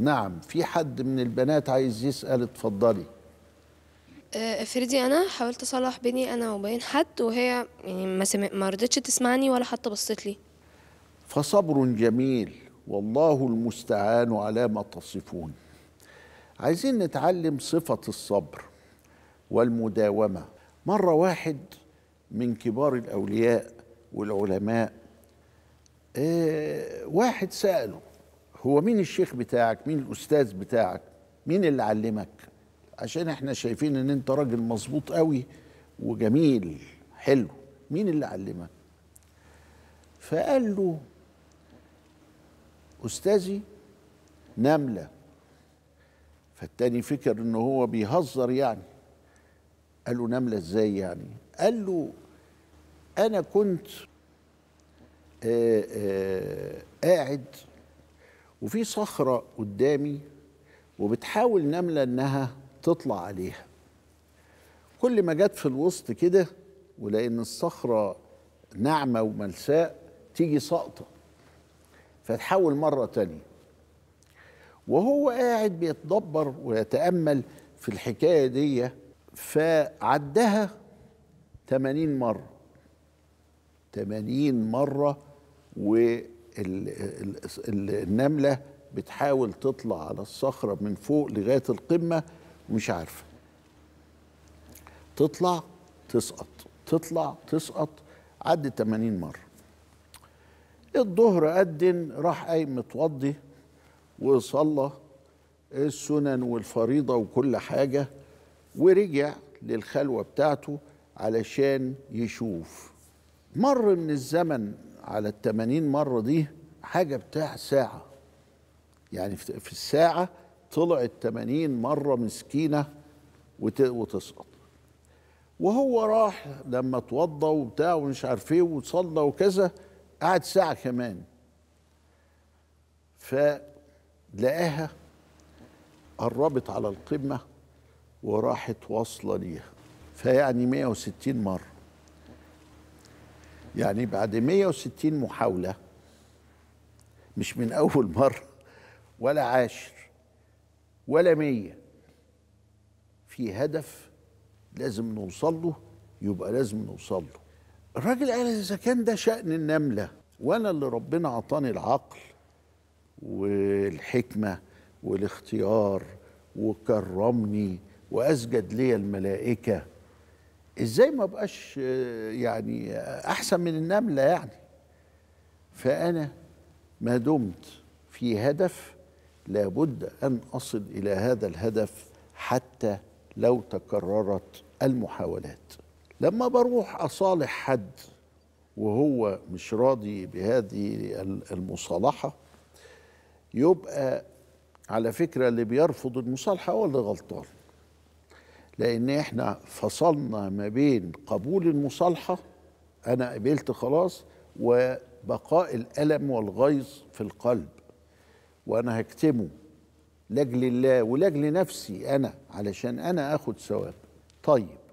نعم في حد من البنات عايز يسأل اتفضلي افرضي آه، انا حاولت اصلح بيني انا وبين حد وهي يعني ما, سم... ما رضتش تسمعني ولا حتى بصت لي فصبر جميل والله المستعان على ما تصفون عايزين نتعلم صفة الصبر والمداومة مرة واحد من كبار الأولياء والعلماء آه، واحد سأله هو مين الشيخ بتاعك مين الاستاذ بتاعك مين اللي علمك عشان احنا شايفين ان انت راجل مظبوط قوي وجميل حلو مين اللي علمك فقال له استاذي نمله فالتاني فكر ان هو بيهزر يعني قال له نمله ازاي يعني قال له انا كنت آآ آه، آآ آه، قاعد وفي صخرة قدامي وبتحاول نملة إنها تطلع عليها كل ما جت في الوسط كده ولأن الصخرة ناعمة وملساء تيجي ساقطة فتحاول مرة تانية وهو قاعد بيتدبر ويتأمل في الحكاية دي فعدها 80 مرة 80 مرة و النمله بتحاول تطلع على الصخره من فوق لغايه القمه ومش عارفه تطلع تسقط تطلع تسقط عدي 80 مره الظهر أدن راح قايم متوضي وصلى السنن والفريضة وكل حاجة ورجع للخلوة بتاعته علشان يشوف مر من الزمن على ال 80 مره دي حاجه بتاع ساعه يعني في الساعه طلعت 80 مره مسكينه وتسقط وهو راح لما اتوضى وبتاع ومش عارف ايه وصلى وكذا قعد ساعه كمان فلقاها قربت على القمه وراحت واصله ليها فيعني 160 مره يعني بعد 160 محاولة مش من أول مرة ولا عاشر ولا مية في هدف لازم نوصل له يبقى لازم نوصل له الراجل قال إذا كان ده شأن النملة وأنا اللي ربنا أعطاني العقل والحكمة والاختيار وكرمني وأسجد لي الملائكة ازاي ما بقاش آه، يعني آه، احسن من النمله يعني فانا ما دمت في هدف لابد ان اصل الى هذا الهدف حتى لو تكررت المحاولات لما بروح اصالح حد وهو مش راضي بهذه المصالحه يبقى على فكره اللي بيرفض المصالحه هو اللي غلطان لان احنا فصلنا ما بين قبول المصالحه انا قبلت خلاص وبقاء الالم والغيظ في القلب وانا هكتمه لاجل الله ولاجل نفسي انا علشان انا اخد ثواب طيب